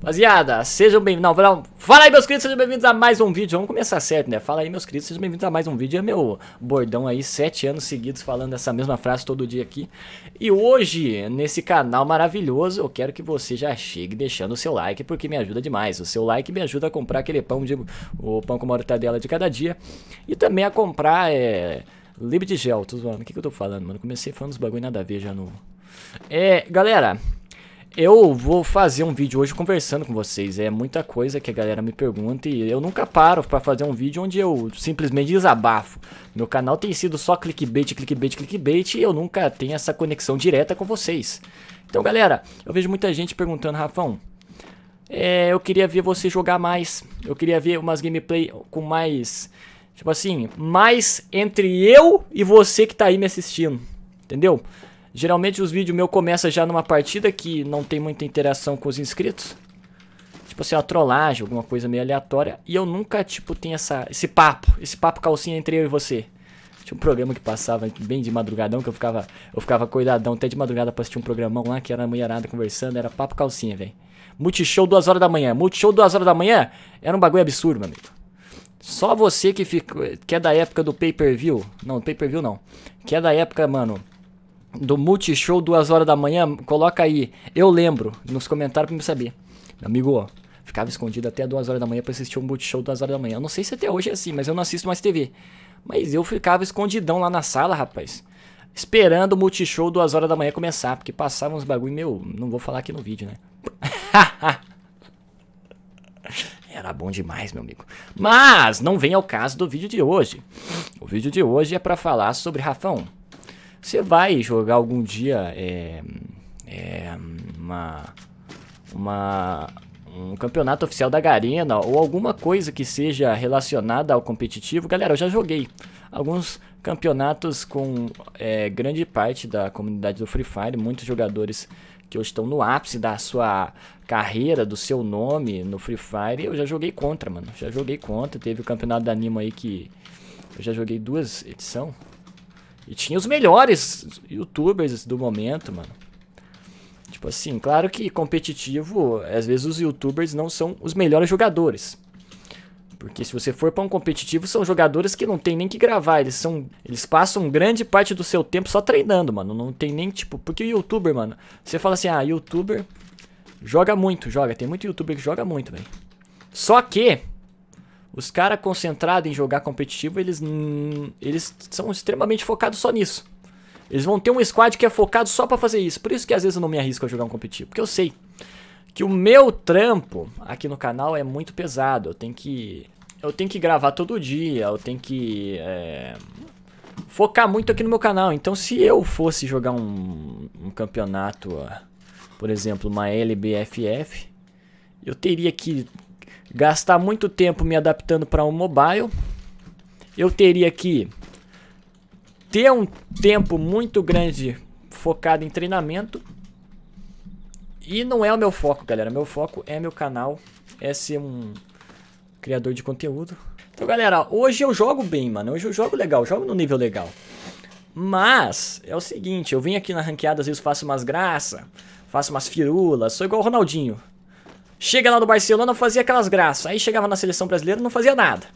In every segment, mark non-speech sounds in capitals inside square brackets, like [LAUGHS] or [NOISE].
Rapaziada, sejam bem-vindos. Não, fala aí, meus queridos, sejam bem-vindos a mais um vídeo. Vamos começar certo, né? Fala aí, meus queridos, sejam bem-vindos a mais um vídeo. É meu bordão aí, sete anos seguidos falando essa mesma frase todo dia aqui. E hoje, nesse canal maravilhoso, eu quero que você já chegue deixando o seu like, porque me ajuda demais. O seu like me ajuda a comprar aquele pão de. o pão com mortadela de cada dia. E também a comprar. É, Libre de gel, tô zoando. O que, que eu tô falando, mano? Comecei falando uns bagulho nada a ver já no. É, galera, eu vou fazer um vídeo hoje conversando com vocês. É muita coisa que a galera me pergunta e eu nunca paro para fazer um vídeo onde eu simplesmente desabafo. Meu canal tem sido só clickbait, clickbait, clickbait e eu nunca tenho essa conexão direta com vocês. Então, galera, eu vejo muita gente perguntando, Rafão, é, eu queria ver você jogar mais. Eu queria ver umas gameplay com mais. Tipo assim, mais entre eu e você que tá aí me assistindo. Entendeu? Geralmente os vídeos meus começam já numa partida que não tem muita interação com os inscritos. Tipo assim, uma trollagem, alguma coisa meio aleatória. E eu nunca, tipo, tenho essa, esse papo, esse papo calcinha entre eu e você. Tinha um programa que passava bem de madrugadão, que eu ficava, eu ficava cuidadão até de madrugada pra assistir um programão lá, que era a mulherada conversando, era papo calcinha, velho. Multishow duas horas da manhã. Multishow duas horas da manhã era um bagulho absurdo, meu amigo. Só você que, fica, que é da época do pay-per-view. Não, pay-per-view não. Que é da época, mano, do Multishow, duas horas da manhã, coloca aí, eu lembro, nos comentários pra me saber. Meu amigo, ó, ficava escondido até duas horas da manhã pra assistir o um Multishow duas horas da manhã. Eu não sei se até hoje é assim, mas eu não assisto mais TV. Mas eu ficava escondidão lá na sala, rapaz. Esperando o Multishow duas horas da manhã começar, porque passava uns bagulho meu, não vou falar aqui no vídeo, né? [LAUGHS] Era bom demais, meu amigo. Mas não vem ao caso do vídeo de hoje. O vídeo de hoje é para falar sobre Rafão. Você vai jogar algum dia é, é, uma, uma, um campeonato oficial da Garena ou alguma coisa que seja relacionada ao competitivo. Galera, eu já joguei alguns campeonatos com é, grande parte da comunidade do Free Fire, muitos jogadores que hoje estão no ápice da sua carreira, do seu nome no Free Fire, eu já joguei contra, mano. Já joguei contra, teve o campeonato da Nimo aí que eu já joguei duas edições. E tinha os melhores youtubers do momento, mano. Tipo assim, claro que competitivo, às vezes os youtubers não são os melhores jogadores. Porque se você for para um competitivo, são jogadores que não tem nem que gravar, eles são eles passam grande parte do seu tempo só treinando, mano. Não tem nem tipo, porque o youtuber, mano, você fala assim: "Ah, youtuber joga muito, joga, tem muito youtuber que joga muito, velho". Só que os caras concentrados em jogar competitivo, eles, eles são extremamente focados só nisso. Eles vão ter um squad que é focado só para fazer isso. Por isso que às vezes eu não me arrisco a jogar um competitivo, porque eu sei que o meu trampo aqui no canal é muito pesado. Eu tenho que eu tenho que gravar todo dia, eu tenho que é, focar muito aqui no meu canal. Então se eu fosse jogar um, um campeonato, por exemplo, uma LBFF, eu teria que gastar muito tempo me adaptando para um mobile. Eu teria que ter um tempo muito grande focado em treinamento. E não é o meu foco, galera. Meu foco é meu canal, é ser um criador de conteúdo. Então, galera, hoje eu jogo bem, mano. Hoje eu jogo legal, jogo no nível legal. Mas é o seguinte, eu vim aqui na ranqueada, às vezes faço umas graças, faço umas firulas, sou igual o Ronaldinho. Chega lá no Barcelona, fazia aquelas graças. Aí chegava na seleção brasileira, não fazia nada.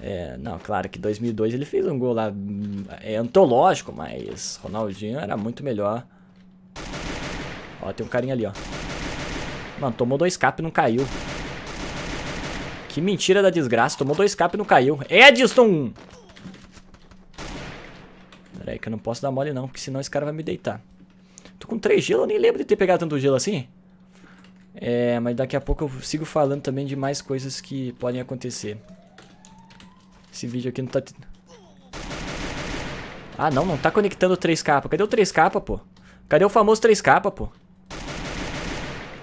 É, não, claro que 2002 ele fez um gol lá hum, é antológico, mas Ronaldinho era muito melhor. Ó, tem um carinha ali, ó. Mano, tomou dois cap e não caiu. Que mentira da desgraça. Tomou dois cap e não caiu. Edson! Peraí, que eu não posso dar mole não, porque senão esse cara vai me deitar. Tô com três gelo, eu nem lembro de ter pegado tanto gelo assim. É, mas daqui a pouco eu sigo falando também de mais coisas que podem acontecer. Esse vídeo aqui não tá... Ah, não, não tá conectando 3 k Cadê o 3 k pô? Cadê o famoso 3 k pô?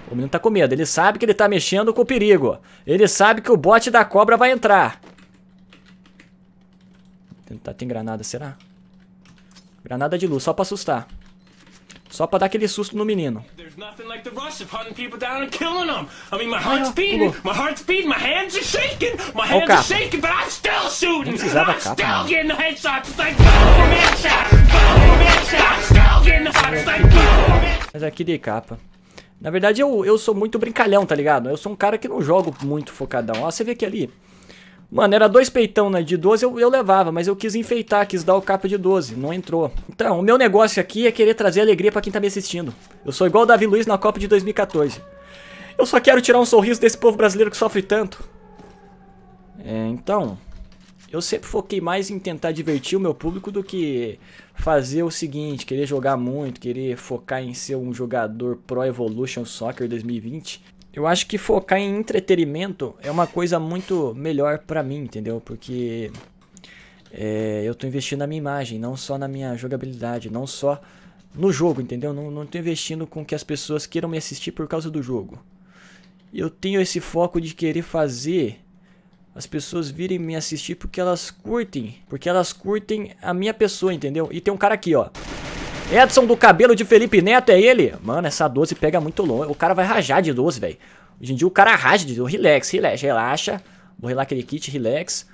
O menino tá com medo. Ele sabe que ele tá mexendo com o perigo. Ele sabe que o bote da cobra vai entrar. Tentar, tem granada, será? Granada de luz, só pra assustar. Só pra dar aquele susto no menino. Olha o capa. Não precisava cara. mano. Mas aqui de capa. Na verdade, eu, eu sou muito brincalhão, tá ligado? Eu sou um cara que não jogo muito focadão. Ó, você vê que ali... Mano, era dois peitão né, de 12, eu, eu levava, mas eu quis enfeitar, quis dar o capa de 12, não entrou. Então, o meu negócio aqui é querer trazer alegria para quem tá me assistindo. Eu sou igual o Davi Luiz na Copa de 2014. Eu só quero tirar um sorriso desse povo brasileiro que sofre tanto. É, então, eu sempre foquei mais em tentar divertir o meu público do que fazer o seguinte, querer jogar muito, querer focar em ser um jogador Pro Evolution Soccer 2020 eu acho que focar em entretenimento é uma coisa muito melhor para mim, entendeu? Porque é, eu tô investindo na minha imagem, não só na minha jogabilidade, não só no jogo, entendeu? Não, não tô investindo com que as pessoas queiram me assistir por causa do jogo. Eu tenho esse foco de querer fazer as pessoas virem me assistir porque elas curtem, porque elas curtem a minha pessoa, entendeu? E tem um cara aqui, ó. Edson do cabelo de Felipe Neto é ele? Mano, essa 12 pega muito longe. O cara vai rajar de 12, velho. Hoje em dia o cara raja de 12. Relax, relax, relaxa. Vou relar aquele kit, relax.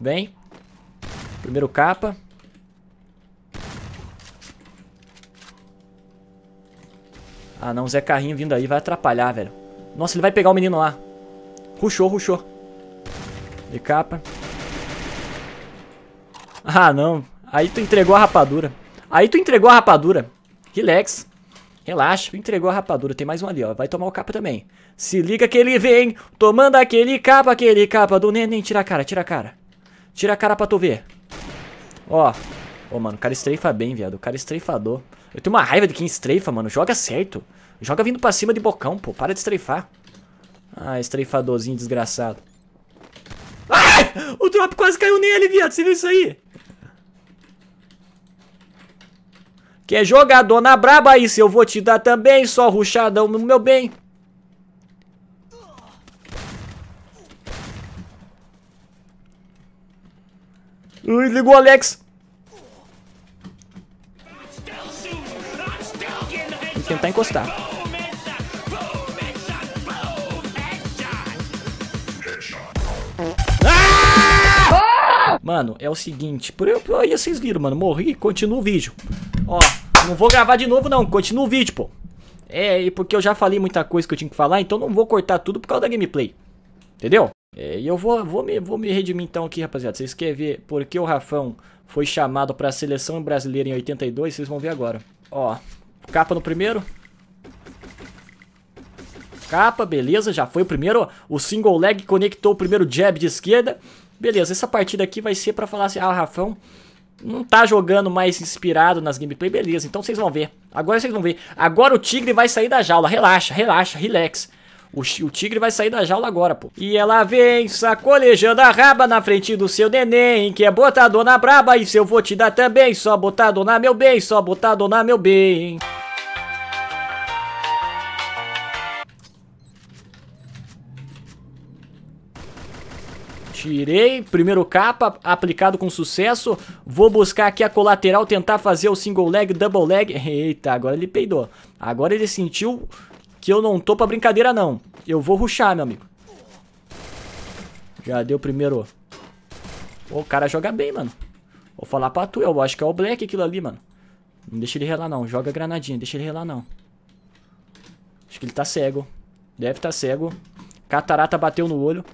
Bem. Primeiro capa. Ah não, Zé Carrinho vindo aí vai atrapalhar, velho. Nossa, ele vai pegar o menino lá. Ruxou, ruxou. De capa. Ah não, aí tu entregou a rapadura. Aí tu entregou a rapadura. Relax. Relaxa, tu entregou a rapadura. Tem mais um ali, ó. Vai tomar o capa também. Se liga que ele vem. Tomando aquele capa, aquele capa do neném. Tira a cara, tira a cara. Tira a cara pra tu ver. Ó. Ô, mano, o cara estreifa bem, viado. O cara estreifador. Eu tenho uma raiva de quem estreifa, mano. Joga certo. Joga vindo pra cima de bocão, pô. Para de estreifar. Ah, estreifadorzinho desgraçado. Ai! O drop quase caiu nele, viado. Você viu isso aí? Quer é jogador na braba? Isso eu vou te dar também, só ruxadão, no meu bem. Ui, ligou Alex. Vou tentar encostar. Ah! Mano, é o seguinte, por aí vocês viram, mano, morri, continua o vídeo. Ó. Não vou gravar de novo não, continua o vídeo, pô. É, porque eu já falei muita coisa que eu tinha que falar, então não vou cortar tudo por causa da gameplay. Entendeu? É, e eu vou, vou, me, vou me redimir então aqui, rapaziada. Vocês querem ver por que o Rafão foi chamado para a seleção brasileira em 82? Vocês vão ver agora. Ó, capa no primeiro. Capa, beleza, já foi o primeiro. O single leg conectou o primeiro jab de esquerda. Beleza, essa partida aqui vai ser para falar assim, ah, o Rafão não tá jogando mais inspirado nas gameplay, beleza. Então vocês vão ver. Agora vocês vão ver. Agora o tigre vai sair da jaula. Relaxa, relaxa, relax. O, o tigre vai sair da jaula agora, pô. E ela vem sacolejando a raba na frente do seu neném, que é dona braba. e se eu vou te dar também, só dona meu bem, só dona meu bem. Tirei, primeiro capa, aplicado com sucesso. Vou buscar aqui a colateral, tentar fazer o single leg, double leg. Eita, agora ele peidou. Agora ele sentiu que eu não tô pra brincadeira, não. Eu vou ruxar, meu amigo. Já deu primeiro. o cara joga bem, mano. Vou falar pra tu, eu acho que é o Black aquilo ali, mano. Não deixa ele relar, não. Joga granadinha, deixa ele relar, não. Acho que ele tá cego. Deve tá cego. Catarata bateu no olho.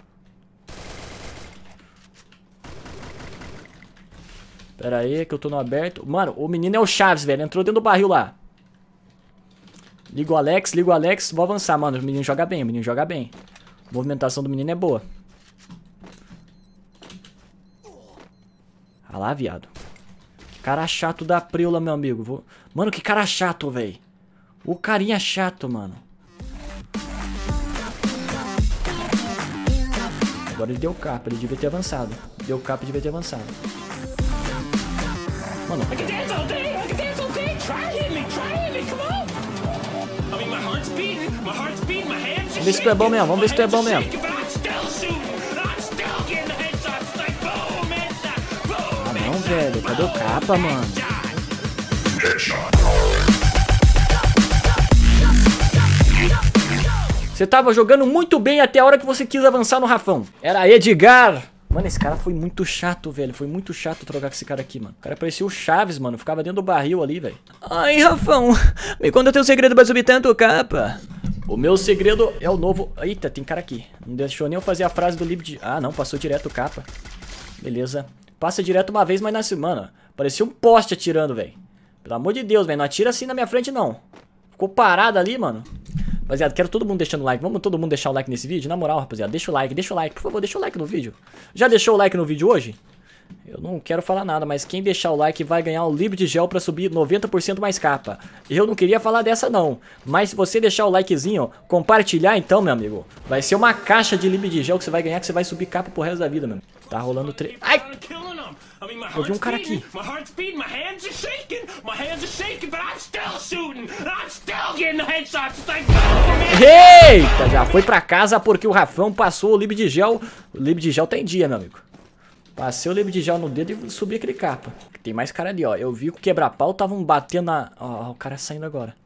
Pera aí, que eu tô no aberto. Mano, o menino é o Chaves, velho. Entrou dentro do barril lá. Liga o Alex, liga o Alex. Vou avançar, mano. O menino joga bem, o menino joga bem. A movimentação do menino é boa. Ah lá, viado. Cara chato da preula, meu amigo. Vou... Mano, que cara chato, velho. O carinha é chato, mano. Agora ele deu capa, ele devia ter avançado. Deu capa, devia ter avançado. Mano, I can dance all day. I can dance all day. Try hit me. Try hit me. Come on. I mean, my heart's beating. My heart's beating. My hands are Vamos ver se tu é bom mesmo. Vamos ver se tu é bom mesmo. Ah, não, velho. Cadê o capa, mano? Você tava jogando muito bem até a hora que você quis avançar no Rafão. Era Edgar Mano, esse cara foi muito chato, velho. Foi muito chato trocar com esse cara aqui, mano. O cara parecia o Chaves, mano. Ficava dentro do barril ali, velho. Ai, Rafão. Me conta o teu segredo pra subir tanto, capa. O meu segredo é o novo... Eita, tem cara aqui. Não deixou nem eu fazer a frase do Lib de... Ah, não. Passou direto capa. Beleza. Passa direto uma vez, mas na semana. parecia um poste atirando, velho. Pelo amor de Deus, velho. Não atira assim na minha frente, não. Ficou parado ali, mano. Rapaziada, quero todo mundo deixando like. Vamos todo mundo deixar o like nesse vídeo? Na moral, rapaziada, deixa o like, deixa o like. Por favor, deixa o like no vídeo. Já deixou o like no vídeo hoje? Eu não quero falar nada, mas quem deixar o like vai ganhar um livro de gel para subir 90% mais capa. Eu não queria falar dessa não, mas se você deixar o likezinho, compartilhar então, meu amigo, vai ser uma caixa de livro de gel que você vai ganhar que você vai subir capa pro resto da vida, meu. Amigo. Tá rolando tre... Ai! Eu vi um cara aqui. Eita, já foi pra casa porque o Rafão passou o lib de gel. O lib de gel tem dia, meu amigo. Passei o gel no dedo e subi aquele capa. Tem mais cara ali, ó. Eu vi que o quebra-pau estavam batendo na... Ó, o cara saindo agora.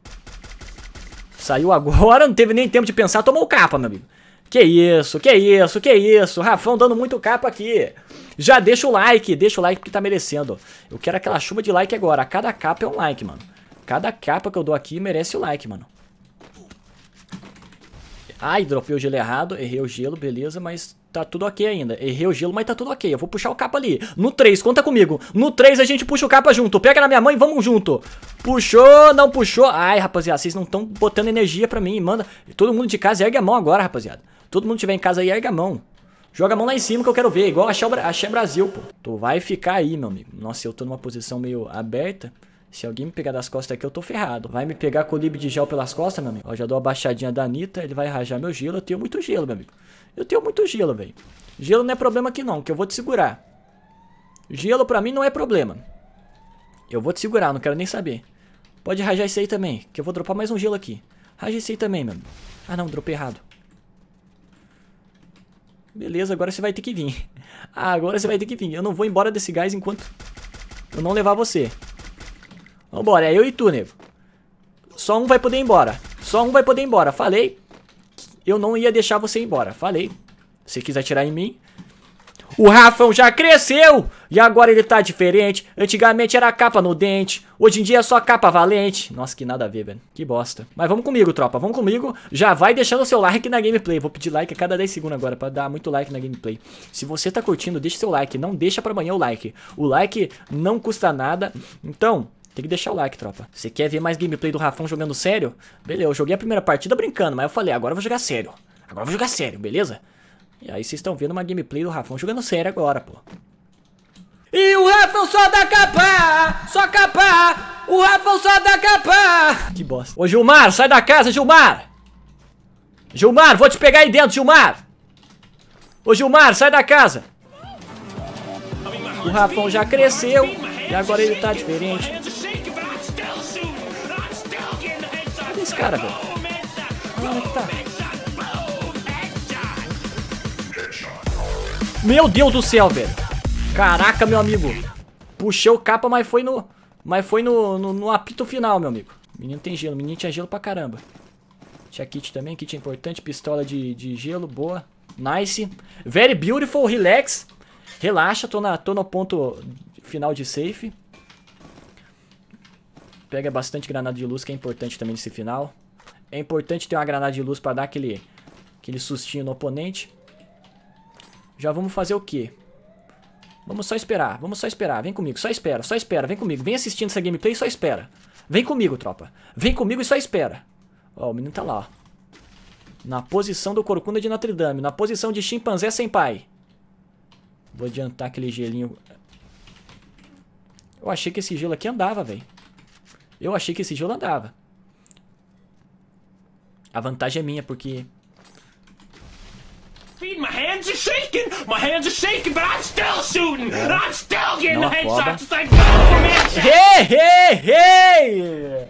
Saiu agora, [LAUGHS] não teve nem tempo de pensar, tomou o capa, meu amigo. Que isso, que isso, que isso. Rafão dando muito capa aqui. Já deixa o like, deixa o like porque tá merecendo. Eu quero aquela chuva de like agora. cada capa é um like, mano. Cada capa que eu dou aqui merece o like, mano. Ai, dropei o gelo errado. Errei o gelo, beleza, mas Tá tudo ok ainda. Errei o gelo, mas tá tudo ok. Eu vou puxar o capa ali. No 3, conta comigo. No 3 a gente puxa o capa junto. Pega na minha mãe, vamos junto. Puxou, não puxou. Ai, rapaziada, vocês não estão botando energia pra mim. Manda. Todo mundo de casa, ergue a mão agora, rapaziada. Todo mundo que tiver em casa aí, ergue a mão. Joga a mão lá em cima que eu quero ver. Igual a Xé, Brasil, pô. Tu vai ficar aí, meu amigo. Nossa, eu tô numa posição meio aberta. Se alguém me pegar das costas aqui, eu tô ferrado. Vai me pegar com o de gel pelas costas, meu amigo. Ó, já dou uma baixadinha da Anitta, ele vai rajar meu gelo. Eu tenho muito gelo, meu amigo. Eu tenho muito gelo, velho. Gelo não é problema aqui não, que eu vou te segurar. Gelo pra mim não é problema. Eu vou te segurar, não quero nem saber. Pode rajar isso aí também, que eu vou dropar mais um gelo aqui. Raja isso aí também, mano. Ah não, dropei errado. Beleza, agora você vai ter que vir. [LAUGHS] Ah, agora você vai ter que vir. Eu não vou embora desse gás enquanto eu não levar você. Vambora, é eu e tu, nego. Só um vai poder ir embora. Só um vai poder ir embora. Falei eu não ia deixar você ir embora. Falei. Se quiser atirar em mim. O Rafão já cresceu! E agora ele tá diferente. Antigamente era capa no dente. Hoje em dia é só capa valente. Nossa, que nada a ver, velho. Que bosta. Mas vamos comigo, tropa. Vamos comigo. Já vai deixando o seu like na gameplay. Vou pedir like a cada 10 segundos agora pra dar muito like na gameplay. Se você tá curtindo, deixa seu like. Não deixa pra amanhã o like. O like não custa nada. Então... Tem que deixar o like, tropa. Você quer ver mais gameplay do Rafão jogando sério? Beleza, eu joguei a primeira partida brincando, mas eu falei, agora eu vou jogar sério. Agora eu vou jogar sério, beleza? E aí vocês estão vendo uma gameplay do Rafão jogando sério agora, pô. E o Rafão só dá capa, só capa. o Rafão só dá capa. Que bosta. Ô Gilmar, sai da casa, Gilmar. Gilmar, vou te pegar aí dentro, Gilmar. Ô Gilmar, sai da casa. O Rafão já cresceu e agora ele tá diferente. cara, velho. Ah, tá. Meu Deus do céu, velho. Caraca, meu amigo. Puxei o capa, mas foi no... Mas foi no, no, no apito final, meu amigo. Menino tem gelo. Menino tinha gelo pra caramba. Tinha kit também. Kit é importante. Pistola de, de gelo. Boa. Nice. Very beautiful. Relax. Relaxa. Tô, na, tô no ponto final de safe. Pega bastante granada de luz, que é importante também nesse final. É importante ter uma granada de luz para dar aquele, aquele sustinho no oponente. Já vamos fazer o quê? Vamos só esperar, vamos só esperar. Vem comigo, só espera, só espera, vem comigo. Vem assistindo essa gameplay e só espera. Vem comigo, tropa. Vem comigo e só espera. Ó, o menino tá lá, ó. Na posição do Corcunda de Notre Dame. Na posição de chimpanzé sem pai. Vou adiantar aquele gelinho. Eu achei que esse gelo aqui andava, velho. Eu achei que esse gelo andava. A vantagem é minha, porque... My hands are shaking! My hands are shaking, but I'm still shooting! É. I'm still getting headshots! hey, hey, hey!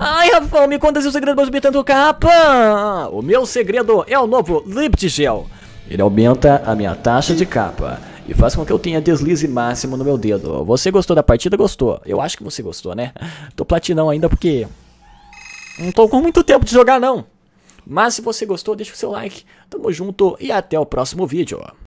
Ai, Rafão, me conta se o segredo do tanto capa! O meu segredo é o novo gel. Ele aumenta a minha taxa de capa e faz com que eu tenha deslize máximo no meu dedo. Você gostou da partida? Gostou? Eu acho que você gostou, né? [LAUGHS] Tô platinão ainda porque não tô com muito tempo de jogar não. Mas se você gostou, deixa o seu like. Tamo junto e até o próximo vídeo.